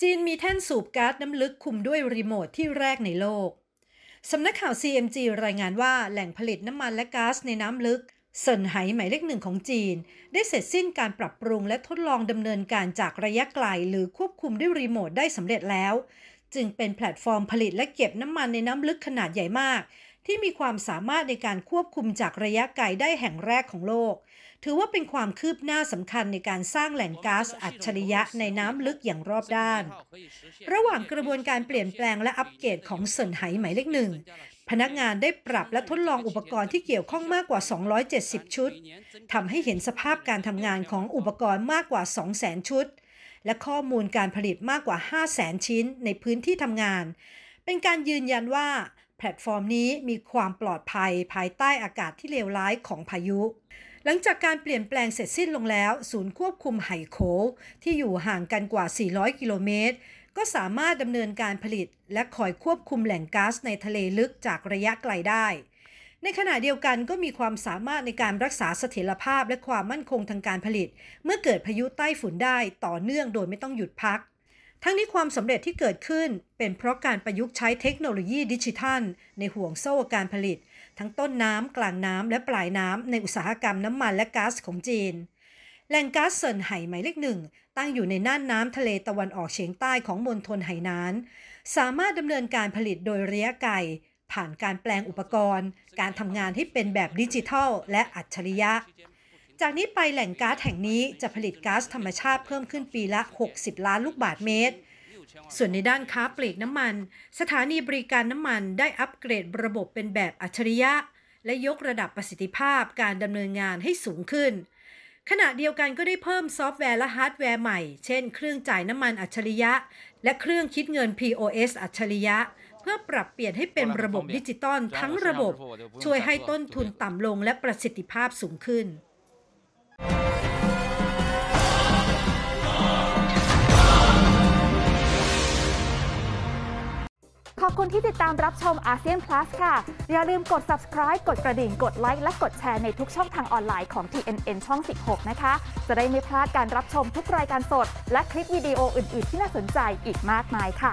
จีนมีแท่นสูบก๊าซน้ำลึกคุมด้วยรีโมทที่แรกในโลก สำนักข่าว CMG รายงานว่าแหล่งผลิตน้ำมันและก๊าซในน้ำลึกเซินไหหมายเลขหนึ่งของจีน ได้เสร็จสิ้นการปรับปรุงและทดลองดำเนินการจากระยะไกล หรือควบคุมด้วยรีโมทได้สำเร็จแล้ว จึงเป็นแพลตฟอร์มผลิตและเก็บน้ำมันในน้ำลึกขนาดใหญ่มากที่มีความสามารถในการควบคุมจากระยะไกลได้แห่งแรกของโลก ถือว่าเป็นความคืบหน้าสำคัญในการสร้างแหล่งก๊าซอัจฉริยะในน้ำลึกอย่างรอบด้าน ระหว่างกระบวนการเปลี่ยนแปลงและอัปเกรดของเซินไหหมายเลขหนึ่งพนักงานได้ปรับและทดลองอุปกรณ์ที่เกี่ยวข้องมากกว่า 270 ชุดทำให้เห็นสภาพการทำงานของอุปกรณ์มากกว่า 200,000 ชุด และข้อมูลการผลิตมากกว่า 500,000 ชิ้น ในพื้นที่ทำงาน เป็นการยืนยันว่าพลตฟอร์มนี้มีความปลอดภัย ภายใต้อากาศที่เลวร้ายของพายุ หลังจากการเปลี่ยนแปลงเสร็จสิ้นลงแล้ว ศูนย์ควบคุมไหโคที่อยู่ห่างกันกว่า 400 กิโลเมตร ก็สามารถดำเนินการผลิต และคอยควบคุมแหล่งก๊าซในทะเลลึกจากระยะไกลได้ ในขณะเดียวกันก็มีความสามารถในการรักษาเสถียรภาพและความมั่นคงทางการผลิต เมื่อเกิดพายุใต้ฝุ่นได้ต่อเนื่องโดยไม่ต้องหยุดพักทั้งนี้ความสำเร็จที่เกิดขึ้นเป็นเพราะการประยุกต์ใช้เทคโนโลยีดิจิทัล ในห่วงโซ่การผลิต ทั้งต้นน้ำกลางน้ำและปลายน้ำในอุตสาหกรรมน้ำมันและก๊าซของจีน แหล่งก๊าซเซินไห่หมายเลขหนึ่งตั้งอยู่ในน่านน้ำทะเลตะวันออกเฉียงใต้ของมณฑลไหหนาน สามารถดำเนินการผลิตโดยระยะไกลผ่านการแปลงอุปกรณ์ การทำงานให้เป็นแบบดิจิทัลและอัจฉริยะจากนี้ไปแหล่งก๊าซแห่งนี้จะผลิตก๊าซธรรมชาติเพิ่มขึ้นปีละ 60 ล้านลูกบาทเมตร ส่วนในด้านค้าปลีกน้ำมัน สถานีบริการน้ำมันได้อัปเกรดระบบเป็นแบบอัจฉริยะ และยกระดับประสิทธิภาพการดำเนินงานให้สูงขึ้น ขณะเดียวกันก็ได้เพิ่มซอฟต์แวร์และฮาร์ดแวร์ใหม่เช่นเครื่องจ่ายน้ำมันอัจฉริยะ และเครื่องคิดเงิน POS อัจฉริยะ เพื่อปรับเปลี่ยนให้เป็นระบบดิจิตอลทั้งระบบ ช่วยให้ต้นทุนต่ำลงและประสิทธิภาพสูงขึ้นขอบคุณที่ติดตามรับชมอาเซียนพลัสค่ะ อย่าลืมกด subscribe กดกระดิ่ง กดไลค์และกดแชร์ในทุกช่องทางออนไลน์ของ TNN ช่อง 16 นะคะ จะได้ไม่พลาดการรับชมทุกรายการสด และคลิปวิดีโออื่น ๆ ที่น่าสนใจอีกมากมายค่ะ